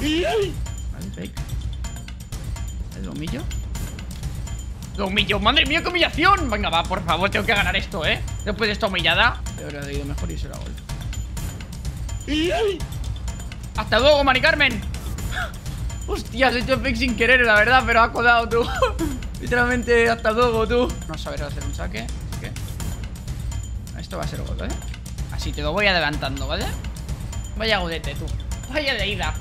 Vale, fake. ¿Lo Domillo, ¡Madre mía, qué humillación! Venga, va, por favor, tengo que ganar esto, ¿eh? Después de esta humillada, debería ido mejor y se gol. ¡Hasta luego, Mari Carmen! Hostia, he hecho fake sin querer, la verdad, pero ha codado tú. Literalmente, hasta luego tú. No sabes hacer un saque, así Esto va a ser gol, ¿eh? Así te lo voy adelantando, ¿vale? Vaya godete tú. Vaya de ida.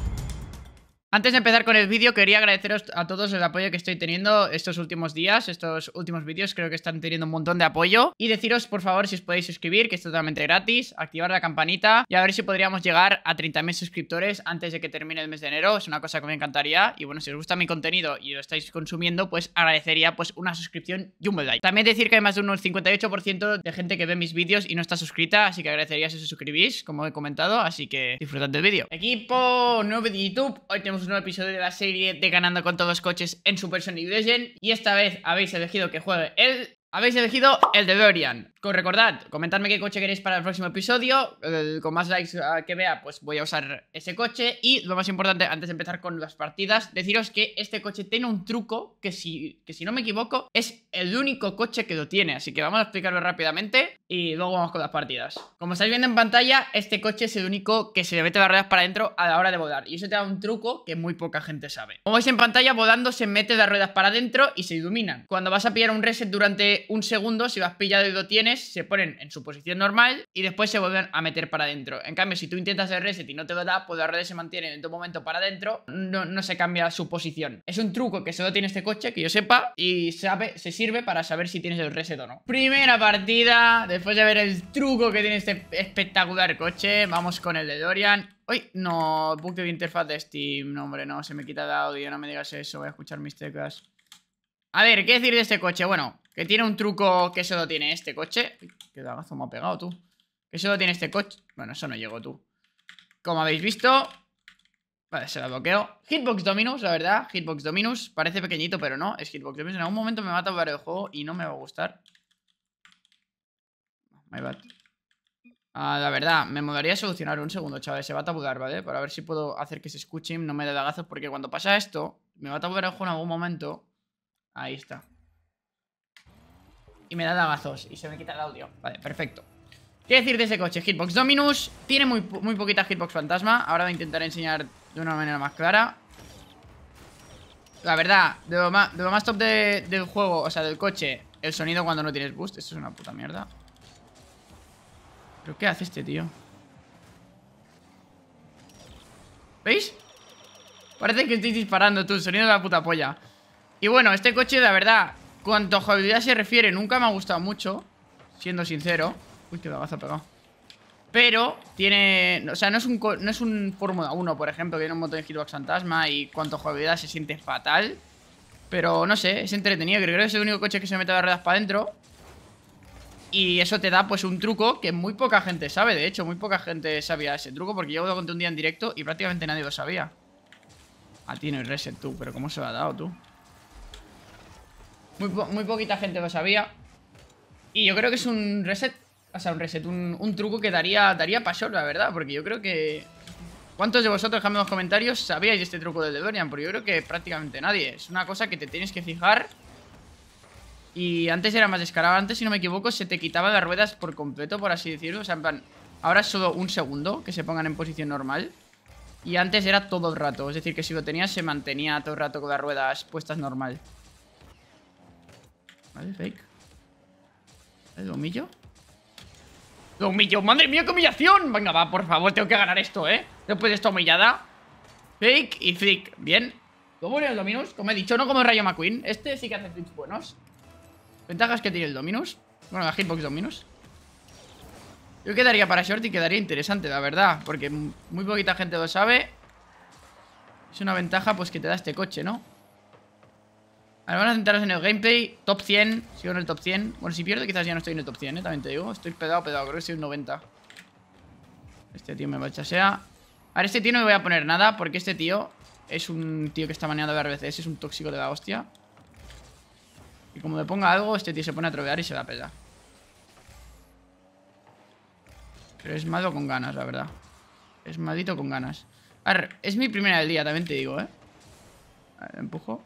Antes de empezar con el vídeo, quería agradeceros a todos el apoyo que estoy teniendo estos últimos días, estos últimos vídeos, creo que están teniendo un montón de apoyo. Y deciros, por favor, si os podéis suscribir, que es totalmente gratis, activar la campanita y a ver si podríamos llegar a 30.000 suscriptores antes de que termine el mes de enero, es una cosa que me encantaría. Y bueno, si os gusta mi contenido y lo estáis consumiendo, pues agradecería pues una suscripción y un like. También decir que hay más de un 58% de gente que ve mis vídeos y no está suscrita, así que agradecería si os suscribís, como he comentado, así que disfrutad del vídeo. Equipo nuevo de YouTube, hoy tenemos un nuevo episodio de la serie de Ganando con todos los coches en Super Sonic Legend. Y esta vez habéis elegido que juegue el... Habéis elegido el de Dorian. Recordad, comentadme qué coche queréis para el próximo episodio. con más likes que vea, pues voy a usar ese coche. Y lo más importante, antes de empezar con las partidas, deciros que este coche tiene un truco que si, que si no me equivoco, es el único coche que lo tiene. Así que vamos a explicarlo rápidamente y luego vamos con las partidas. Como estáis viendo en pantalla, este coche es el único que se le mete ruedas para adentro a la hora de volar. Y eso te da un truco que muy poca gente sabe. Como veis en pantalla, volando se mete las ruedas para adentro y se iluminan. Cuando vas a pillar un reset durante un segundo, si vas pillado y lo tienes, se ponen en su posición normal y después se vuelven a meter para adentro. En cambio, si tú intentas el reset y no te lo da, pues las ruedas se mantienen en tu momento para adentro, no, se cambia su posición. Es un truco que solo tiene este coche, que yo sepa, y sabe, se sirve para saber si tienes el reset o no. Primera partida de después de ver el truco que tiene este espectacular coche, vamos con el de Dorian. ¡Uy! No, bug de interfaz de Steam. No, hombre, no, se me quita de audio, no me digas eso, voy a escuchar mis teclas. A ver, ¿qué decir de este coche? Bueno, que tiene un truco que solo tiene este coche. qué dagazo me ha pegado, tú. Que solo tiene este coche. Bueno, eso no llegó, tú. Como habéis visto... Vale, se lo bloqueo. Hitbox Dominus, la verdad. Hitbox Dominus. Parece pequeñito, pero no. Es Hitbox Dominus. En algún momento me va a tapar el juego y no me va a gustar. Ah, la verdad, me mudaría a solucionar un segundo, chavales. Se va a tabular, ¿vale? Para ver si puedo hacer que se escuche. no me da dagazos Porque cuando pasa esto, me va a el juego en algún momento. Ahí está. Y me da dagazos Y se me quita el audio. Vale, perfecto. ¿Qué decir de ese coche? Hitbox Dominus. Tiene muy, muy poquita hitbox fantasma. Ahora voy a intentar enseñar de una manera más clara. La verdad, de lo más, de más top del juego, o sea, del coche, el sonido cuando no tienes boost. eso es una puta mierda. ¿Pero qué hace este tío? ¿Veis? Parece que estoy disparando tú, sonido de la puta polla Y bueno, este coche, la verdad Cuanto a jugabilidad se refiere, nunca me ha gustado mucho Siendo sincero Uy, qué bagazo pegado Pero tiene... O sea, no es un, no es un Fórmula 1, por ejemplo Que tiene un montón de hitbox fantasma Y cuanto a jugabilidad se siente fatal Pero no sé, es entretenido Creo que es el único coche que se mete las ruedas para adentro y eso te da pues un truco que muy poca gente sabe, de hecho, muy poca gente sabía ese truco porque yo lo conté un día en directo y prácticamente nadie lo sabía. A ti no hay reset tú, pero ¿cómo se lo ha dado tú? Muy, poquita gente lo sabía. Y yo creo que es un reset, o sea, un reset, un, truco que daría, daría pasión, la verdad, porque yo creo que... ¿Cuántos de vosotros, dejadme en los comentarios, sabíais este truco del Dorian Porque yo creo que prácticamente nadie. Es una cosa que te tienes que fijar y antes era más descarado. Antes, si no me equivoco, se te quitaba las ruedas por completo, por así decirlo. O sea, en plan, ahora es solo un segundo que se pongan en posición normal. Y antes era todo el rato. Es decir, que si lo tenías, se mantenía todo el rato con las ruedas puestas normal. Vale, fake. ¿El ¡Domillo! domillo ¡Madre mía, qué humillación! Venga, va, por favor, tengo que ganar esto, ¿eh? Después de esta humillada. Fake y flick. Bien. ¿Cómo los dominos? Como he dicho, no como Rayo McQueen. Este sí que hace flicks buenos. Ventajas que tiene el Dominus. Bueno, la hitbox Dominus. Yo quedaría para Shorty, quedaría interesante, la verdad. Porque muy poquita gente lo sabe. Es una ventaja pues que te da este coche, ¿no? Ahora vamos a centrarnos en el gameplay. Top 100. Sigo en el top 100. Bueno, si pierdo quizás ya no estoy en el top 100, ¿eh? También te digo. Estoy pedado, pedado. Creo que soy un 90. Este tío me va a chasear. Ahora este tío no me voy a poner nada porque este tío es un tío que está maneado de RBCS. Es un tóxico de la hostia. Y como le ponga algo, este tío se pone a trovear y se va a Pero es malo con ganas, la verdad. Es maldito con ganas. A ver, es mi primera del día, también te digo, ¿eh? A ver, empujo.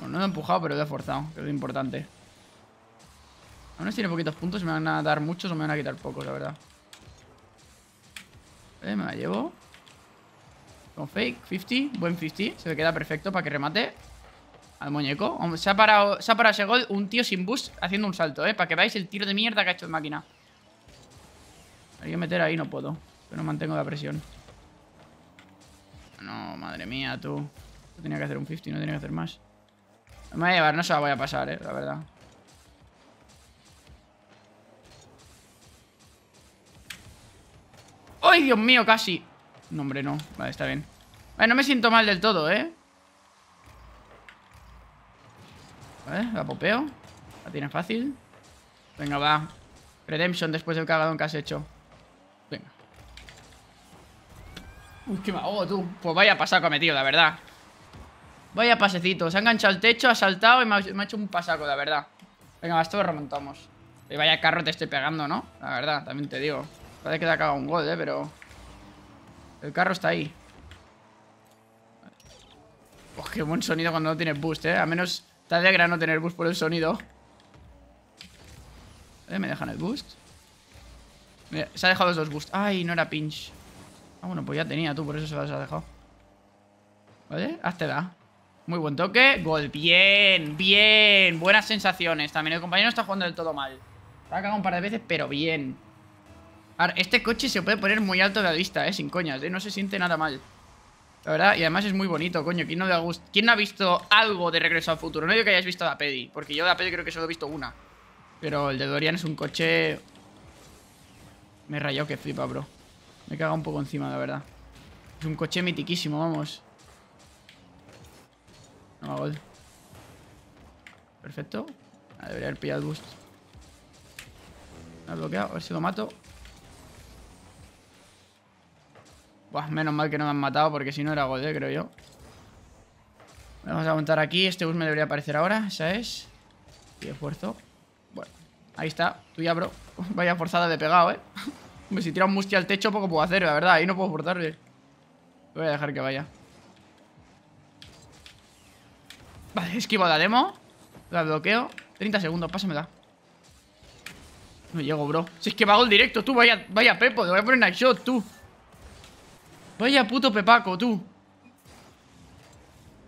Bueno, no lo he empujado, pero lo he forzado, que es lo importante. Aún tiene poquitos puntos, me van a dar muchos o me van a quitar pocos, la verdad. ver, eh, me la llevo. Con fake, 50, buen 50, se me queda perfecto para que remate al muñeco. Se ha parado, se ha parado gol un tío sin boost haciendo un salto, ¿eh? Para que veáis el tiro de mierda que ha hecho el máquina. Hay que meter ahí, no puedo. Pero mantengo la presión. No, madre mía, tú. tenía que hacer un 50, no tenía que hacer más. Me voy a llevar, no se la voy a pasar, eh, la verdad. ¡Ay, Dios mío, casi! No, hombre, no. Vale, está bien. Vale, no me siento mal del todo, ¿eh? A ¿eh? la popeo. La tiene fácil. Venga, va. Redemption después del cagadón que has hecho. Venga. Uy, qué mago, oh, tú. Pues vaya pasaco he tío, la verdad. Vaya pasecito. Se ha enganchado al techo, ha saltado y me ha, hecho un pasaco, la verdad. Venga, esto lo remontamos. Y vaya carro te estoy pegando, ¿no? La verdad, también te digo. Parece que te ha cagado un gol, ¿eh? Pero... El carro está ahí. qué buen sonido cuando no tienes boost, ¿eh? A menos... Te alegra no tener boost por el sonido. ¿Eh? ¿Me dejan el boost? se ha dejado los dos boosts. Ay, no era pinch. Ah, bueno, pues ya tenía tú, por eso se los ha dejado. ¿Vale? Hazte da. Muy buen toque. Gol. Bien, bien. Buenas sensaciones. También el compañero no está jugando del todo mal. Se ha cagado un par de veces, pero bien. este coche se puede poner muy alto de la vista, eh. Sin coñas, eh. No se siente nada mal. La verdad, y además es muy bonito, coño. ¿Quién no, le ha ¿Quién ha visto algo de Regreso al Futuro? No digo que hayáis visto la pedi porque yo la pedi creo que solo he visto una. Pero el de Dorian es un coche... Me he rayado que flipa, bro. Me he cagado un poco encima, la verdad. Es un coche mitiquísimo, vamos. No Perfecto. debería haber pillado el boost. Me ha bloqueado, a ver si lo mato. menos mal que no me han matado porque si no era gol, creo yo. Vamos a montar aquí. Este bus me debería aparecer ahora. Esa es. Y esfuerzo. Bueno, ahí está. Tú ya, bro. Vaya forzada de pegado, ¿eh? si tira un musti al techo poco puedo hacer, la verdad. Ahí no puedo portarme Voy a dejar que vaya. Vale, esquivo la demo. La bloqueo. 30 segundos, pásamela. No llego, bro. Si es que va gol directo, tú. Vaya, vaya Pepo. Te voy a poner night shot, tú. Vaya puto pepaco, tú.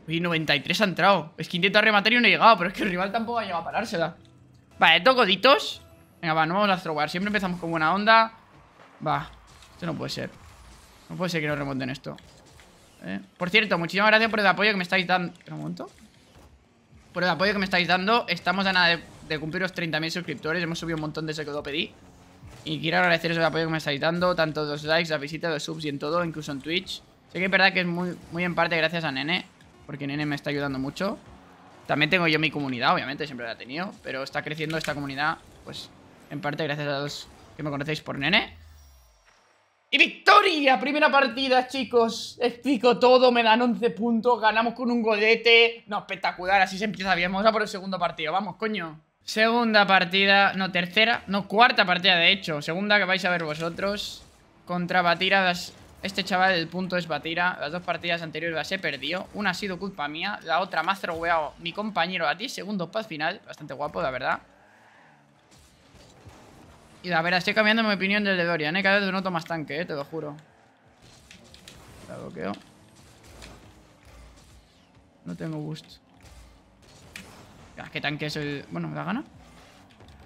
Y 93 ha entrado. Es que intento rematar y no he llegado, pero es que el rival tampoco ha llegado a parársela. Vale, dos coditos. Venga, va, no vamos a throwar Siempre empezamos con buena onda. Va, esto no puede ser. No puede ser que no remonten esto. Eh, por cierto, muchísimas gracias por el apoyo que me estáis dando. ¿Un momento? Por el apoyo que me estáis dando. Estamos a nada de, cumplir los 30.000 suscriptores. Hemos subido un montón desde que lo pedí. Y quiero agradeceros el apoyo que me estáis dando, tanto los likes, las visitas, los subs y en todo, incluso en Twitch. Sé que es verdad que es muy, muy en parte gracias a Nene, porque Nene me está ayudando mucho. También tengo yo mi comunidad, obviamente, siempre la he tenido, pero está creciendo esta comunidad, pues, en parte gracias a los que me conocéis por Nene. ¡Y victoria! Primera partida, chicos. Explico todo, me dan 11 puntos, ganamos con un godete. No, espectacular, así se empieza bien. Vamos a por el segundo partido, vamos, coño. Segunda partida, no, tercera, no, cuarta partida de hecho Segunda que vais a ver vosotros Contra Batira, este chaval del punto es Batira Las dos partidas anteriores las he perdido Una ha sido culpa mía, la otra más ha mi compañero a ti segundo Paz final Bastante guapo, la verdad Y la verdad, estoy cambiando mi opinión del de Dorian, ¿eh? cada vez noto más tanque, eh, te lo juro La bloqueo No tengo gusto qué tanque es el... Bueno, ¿me da gana?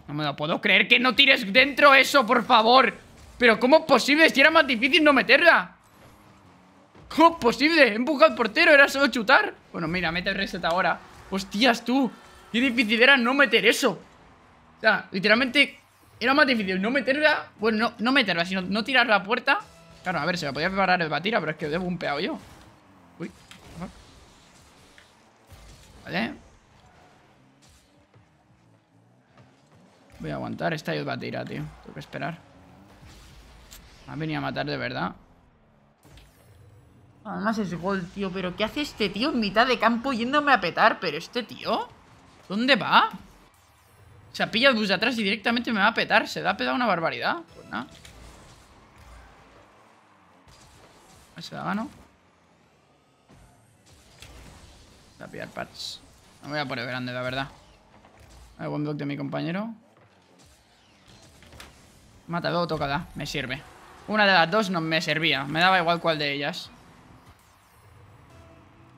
No me lo puedo creer que no tires dentro eso, por favor Pero ¿cómo es posible? Si era más difícil no meterla ¿Cómo es posible? Empujado al portero, era solo chutar Bueno, mira, mete reset ahora Hostias, tú Qué difícil era no meter eso O sea, literalmente Era más difícil no meterla Bueno, no, meterla, sino no tirar la puerta Claro, a ver, se me podía preparar el batira Pero es que debo he bumpeado yo Uy Vale Voy a aguantar. Esta ayuda tirar, tío. Tengo que esperar. Me ha venido a matar de verdad. Además es gol, tío. ¿Pero qué hace este tío en mitad de campo yéndome a petar? ¿Pero este tío? ¿Dónde va? Se ha pillado el bus de atrás y directamente me va a petar. Se da a una barbaridad. Pues nada. Se da gano. Voy a pillar parts. No voy a por grande, la verdad. Hay buen block de mi compañero. Mátalo o tocada. me sirve Una de las dos no me servía, me daba igual cuál de ellas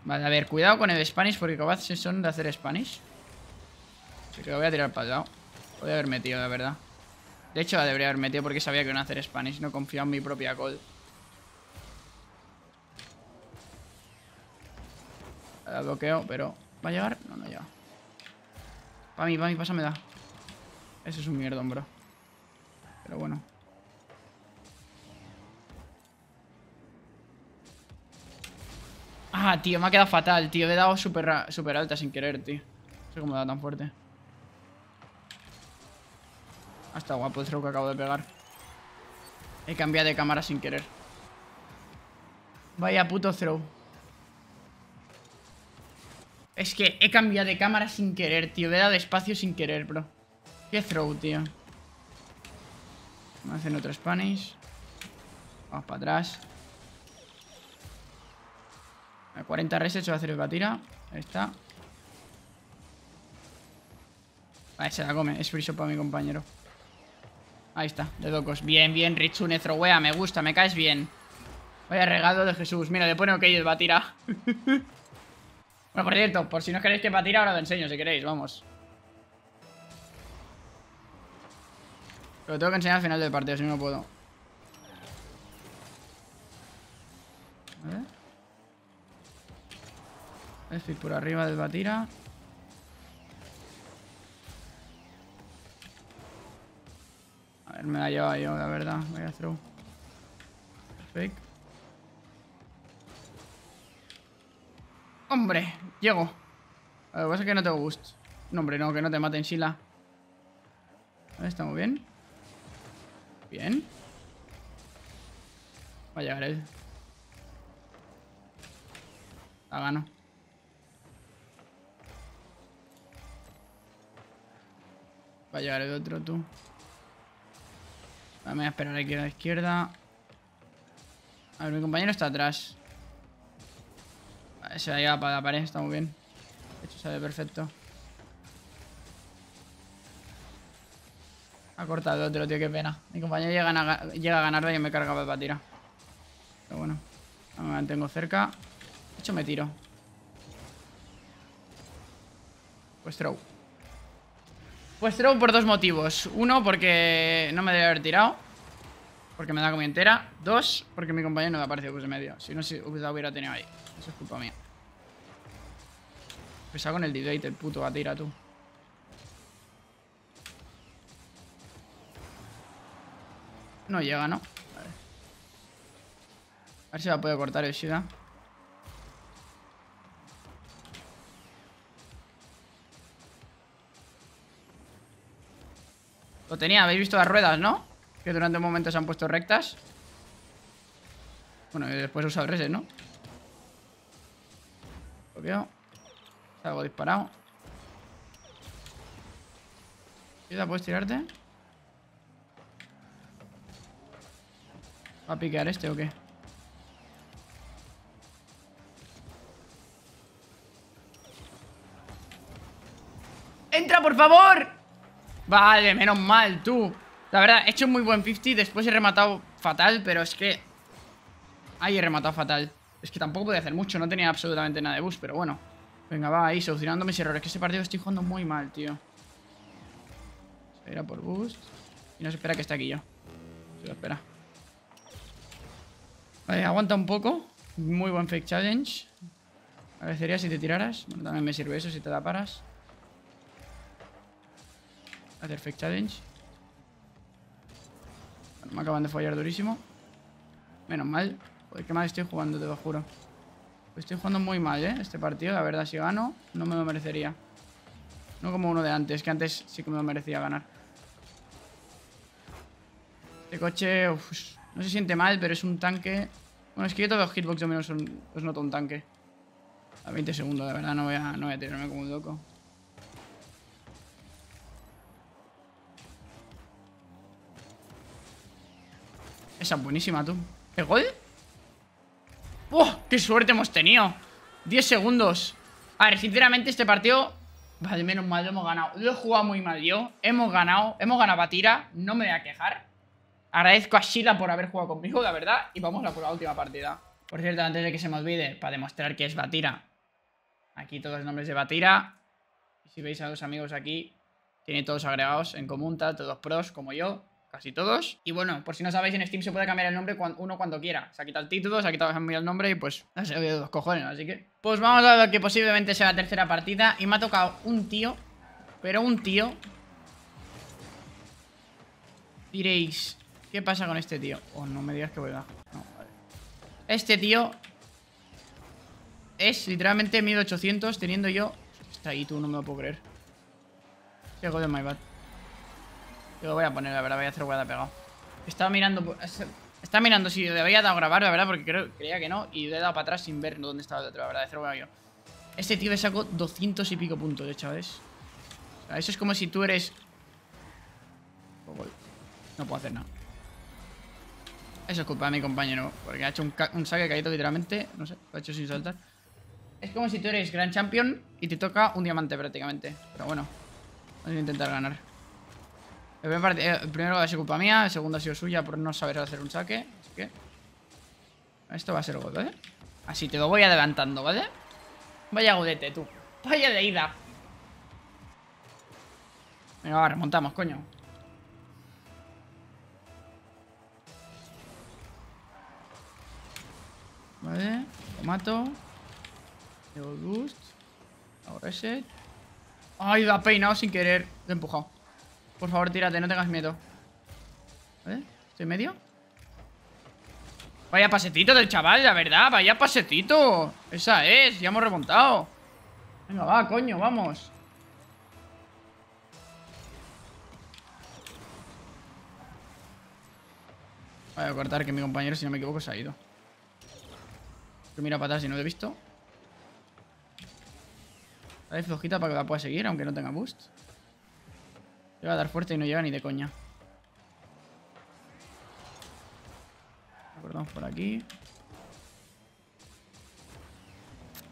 Vale, a ver, cuidado con el Spanish Porque capaces son de hacer Spanish Así que lo voy a tirar para el lado a haber metido, la verdad De hecho la debería haber metido porque sabía que iban a hacer Spanish No confiaba en mi propia call La bloqueo, pero... ¿Va a llegar? No, no llega Para mí, para mí, da. Eso es un mierda, bro pero bueno. Ah, tío, me ha quedado fatal, tío. Me He dado súper super alta sin querer, tío. No sé cómo me da tan fuerte. Hasta ah, guapo el throw que acabo de pegar. He cambiado de cámara sin querer. Vaya puto throw. Es que he cambiado de cámara sin querer, tío. He dado espacio sin querer, bro. Qué throw, tío. Vamos a hacer otro Spanish. Vamos para atrás. A 40 resets va a hacer el Batira. Ahí está. Vale, se la come. Es friso para mi compañero. Ahí está, de docos. Bien, bien, Richune, Me gusta, me caes bien. Vaya regado de Jesús. Mira, le pone ok el Batira. bueno, por cierto, por si no queréis que Batira, ahora lo enseño si queréis. Vamos. Lo tengo que enseñar al final del partido, si no, puedo. A ver. Estoy por arriba del Batira. A ver, me la lleva yo, la verdad. Voy a throw. Perfect. ¡Hombre! Llego. Lo que pasa es que no tengo boost. No, hombre, no, que no te maten, ver, Está muy bien. Bien. Va a llegar él. La gana. Va a llegar el otro, tú. Me voy a esperar aquí a la izquierda. A ver, mi compañero está atrás. Vale, se a lleva para la pared, está muy bien. Esto sale perfecto. Ha cortado otro, tío, qué pena. Mi compañero llega a, llega a ganar y me cargaba para batira. Pero bueno, me mantengo cerca. De hecho, me tiro. Pues throw. Pues throw por dos motivos. Uno, porque no me debe haber tirado. Porque me da comida entera. Dos, porque mi compañero no me ha aparecido pues de medio. Si no, si la hubiera tenido ahí. Eso es culpa mía. Pesa con el delay el puto va a tirar tú. No llega, ¿no? A ver si la puedo cortar ciudad Lo tenía, habéis visto las ruedas, ¿no? Que durante un momento se han puesto rectas. Bueno, y después he usado reset, ¿no? veo Salgo disparado. ¿Ya puedes tirarte? ¿Va a piquear este o qué? ¡Entra, por favor! Vale, menos mal, tú La verdad, he hecho muy buen 50 Después he rematado fatal, pero es que Ahí he rematado fatal Es que tampoco podía hacer mucho, no tenía absolutamente nada de boost Pero bueno, venga, va ahí, solucionando mis errores Que este partido estoy jugando muy mal, tío Se por boost Y no se espera que esté aquí yo Se lo espera Vale, aguanta un poco. Muy buen fake challenge. Agradecería si te tiraras. Bueno, también me sirve eso si te da paras. Hacer fake challenge. me acaban de fallar durísimo. Menos mal. Joder, qué mal estoy jugando, te lo juro. Estoy jugando muy mal, ¿eh? Este partido, la verdad, si gano, no me lo merecería. No como uno de antes, que antes sí que me lo merecía ganar. Este coche... Uf. No se siente mal, pero es un tanque. Bueno, es que yo todos los hitbox yo menos os noto un tanque. A 20 segundos, de verdad, no voy a, tirarme como un loco. Esa es buenísima, tú. ¿El gol? ¡Oh! ¡Qué suerte hemos tenido! 10 segundos. A ver, sinceramente, este partido... Vale, menos mal, lo hemos ganado. Lo he jugado muy mal yo. Hemos ganado. Hemos ganado a tira. No me voy a quejar. Agradezco a Sheila por haber jugado conmigo, la verdad. Y vamos a por la última partida. Por cierto, antes de que se me olvide, para demostrar que es Batira. Aquí todos los nombres de Batira. Si veis a los amigos aquí, tiene todos agregados en Comunta todos pros como yo, casi todos. Y bueno, por si no sabéis, en Steam se puede cambiar el nombre uno cuando quiera. Se ha quitado el título, se ha quitado el nombre y pues no ha cojones, así que... Pues vamos a ver que posiblemente sea la tercera partida y me ha tocado un tío, pero un tío... Diréis, ¿Qué pasa con este tío? Oh, no me digas que voy a... No, vale. Este tío es literalmente 1800 teniendo yo... Está ahí tú, no me lo puedo creer. de my bad. Yo lo voy a poner, la verdad, voy a hacer guada pegado. Estaba mirando... Estaba mirando si le había dado grabar, la verdad, porque creía que no. Y le he dado para atrás sin ver dónde estaba el otro, la verdad, de cero yo. Este tío le sacó 200 y pico puntos, de eh, hecho, eso es como si tú eres... Oh, no puedo hacer nada. Eso es culpa de mi compañero, porque ha hecho un, saque caído literalmente. No sé, lo ha hecho sin saltar. Es como si tú eres gran champion y te toca un diamante prácticamente. Pero bueno, vamos a intentar ganar. El, primer el primero ha culpa mía, el segundo ha sido suya por no saber hacer un saque. Así que... Esto va a ser gol, ¿vale? Así te lo voy adelantando, ¿vale? Vaya godete, tú. Vaya de ida. Venga, va, remontamos, coño. Vale, lo mato. Llevo boost. Hago reset. Ay, lo ha peinado sin querer. Lo he empujado. Por favor, tírate, no tengas miedo. Vale, estoy medio. Vaya pasetito del chaval, la verdad. Vaya pasetito. Esa es, ya hemos remontado. Venga, va, coño, vamos. Voy a cortar que mi compañero, si no me equivoco, se ha ido. Pero mira para atrás si no lo he visto. Dale flojita para que la pueda seguir, aunque no tenga boost. Le a dar fuerte y no llega ni de coña. perdón por aquí.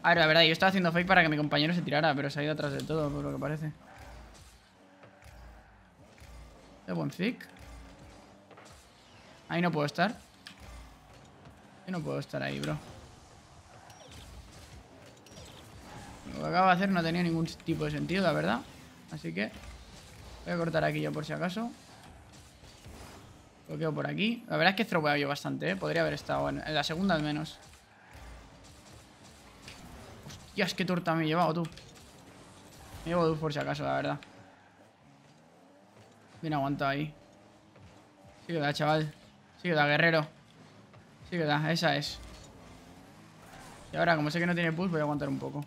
A ver, la verdad, yo estaba haciendo fake para que mi compañero se tirara, pero se ha ido atrás de todo, por lo que parece. De buen fake. Ahí no puedo estar. Yo no puedo estar ahí, bro. Lo que acabo de hacer no tenía ningún tipo de sentido, la verdad. Así que voy a cortar aquí yo por si acaso. Lo quedo por aquí. La verdad es que he tropeado yo bastante, ¿eh? Podría haber estado en, la segunda al menos. Hostias, qué torta me he llevado tú. Me llevo dos por si acaso, la verdad. Bien aguantado ahí. Sí que da, chaval. Sí que da, guerrero. Sí que da, esa es. Y ahora, como sé que no tiene push, voy a aguantar un poco.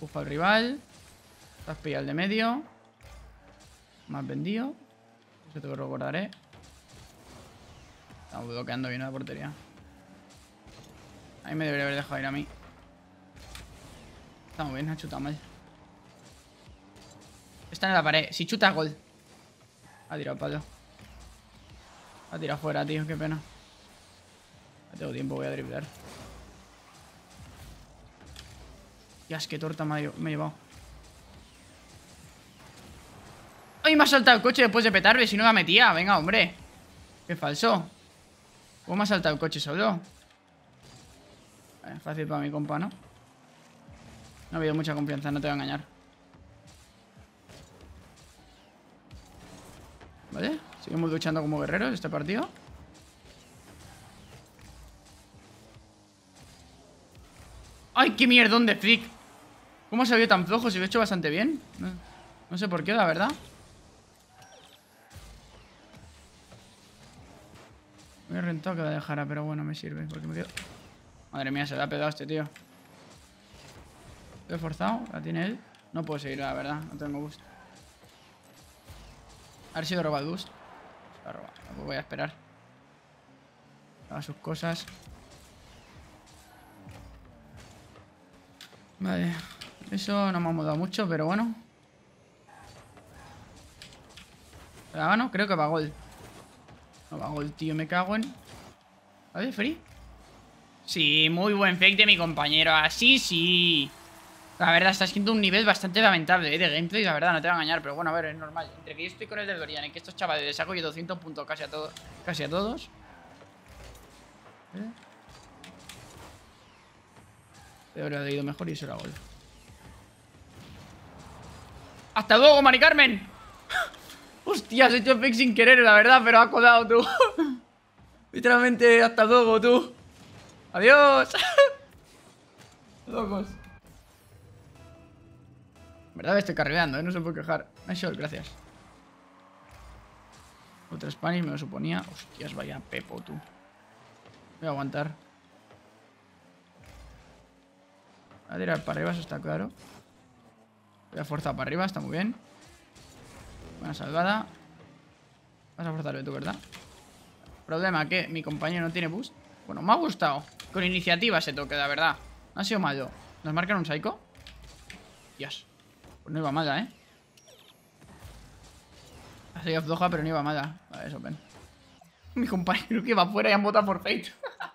Bufa al rival. pillado el de medio. Más vendido. Eso te lo recordaré. Eh. Estamos bloqueando bien la portería. Ahí me debería haber dejado ir a mí. Estamos bien, ha chutado mal. Está en la pared. Si chuta, gol. Ha tirado palo. Ha tirado fuera, tío. Qué pena. No tengo tiempo, voy a driblar. Ya es que torta me, me he llevado. ¡Ay, me ha saltado el coche después de petarme! Si no me metía. Venga, hombre. Qué falso. ¿Cómo me ha saltado el coche solo? Es eh, fácil para mi compa, ¿no? No ha habido mucha confianza, no te voy a engañar. ¿Vale? Seguimos luchando como guerreros este partido. ¡Ay, qué mierdón de freak! ¿Cómo se vio tan flojo? Si lo he hecho bastante bien. No, sé por qué, la verdad. Me he rentado que la dejara, pero bueno, me sirve. Porque me quedo... Madre mía, se la ha pegado este tío. Lo he forzado, la tiene él. No puedo seguir, la verdad, no tengo gusto A ver si lo roba el boost. Lo voy a esperar. A sus cosas. Vale. Eso no me ha mudado mucho, pero bueno. La no, creo que va gol. No va gol, tío, me cago en... ¿A ver, free? Sí, muy buen fake de mi compañero. Así sí. La verdad, está siendo un nivel bastante lamentable eh, de gameplay, la verdad, no te va a engañar. Pero bueno, a ver, es normal. Entre que yo estoy con el del Dorian y que estos chavales les hago yo 200 puntos casi a, todos casi a todos. ¿Eh? Pero lo ido mejor y eso era gol hasta luego, Mari Carmen. Hostias, he hecho fake sin querer, la verdad, pero ha codado tú. Literalmente, hasta luego, tú. Adiós. Locos. verdad me estoy carreando, ¿eh? no se puede quejar. Nice shot, gracias. Otra Spanish, me lo suponía. Hostias, vaya Pepo, tú. Voy a aguantar. A tirar para arriba, eso está claro. Voy a forzar para arriba, está muy bien. Buena salvada. Vas a forzarle tú, ¿verdad? Problema que mi compañero no tiene boost. Bueno, me ha gustado. Con iniciativa se toque, la verdad. No ha sido malo. ¿Nos marcan un psycho? Dios. Pues no iba mala, ¿eh? Ha sido floja, pero no iba mala. Vale, eso, ven. Mi compañero que iba afuera y han votado por Fate. Bueno,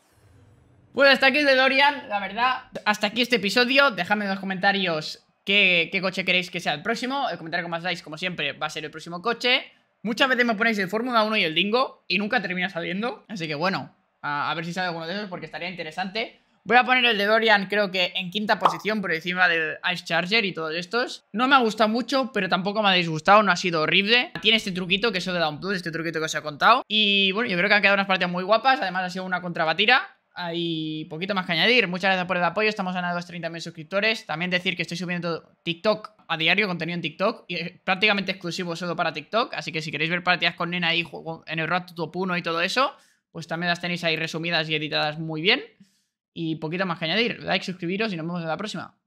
pues hasta aquí es Dorian. la verdad. Hasta aquí este episodio. Déjame en los comentarios qué, coche queréis que sea el próximo. El comentario que más dais, como siempre, va a ser el próximo coche. Muchas veces me ponéis el Fórmula 1 y el Dingo y nunca termina saliendo. Así que bueno, a, ver si sale alguno de esos porque estaría interesante. Voy a poner el de Dorian creo que en quinta posición por encima del Ice Charger y todos estos. No me ha gustado mucho, pero tampoco me ha disgustado, no ha sido horrible. Tiene este truquito que eso de Down Plus, este truquito que os he contado. Y bueno, yo creo que han quedado unas partidas muy guapas, además ha sido una contrabatira hay poquito más que añadir. Muchas gracias por el apoyo. Estamos ganando los 30.000 suscriptores. También decir que estoy subiendo TikTok a diario, contenido en TikTok. Y eh, prácticamente exclusivo solo para TikTok. Así que si queréis ver partidas con Nena ahí en el Rato Top 1 y todo eso, pues también las tenéis ahí resumidas y editadas muy bien. Y poquito más que añadir. Like, suscribiros y nos vemos en la próxima.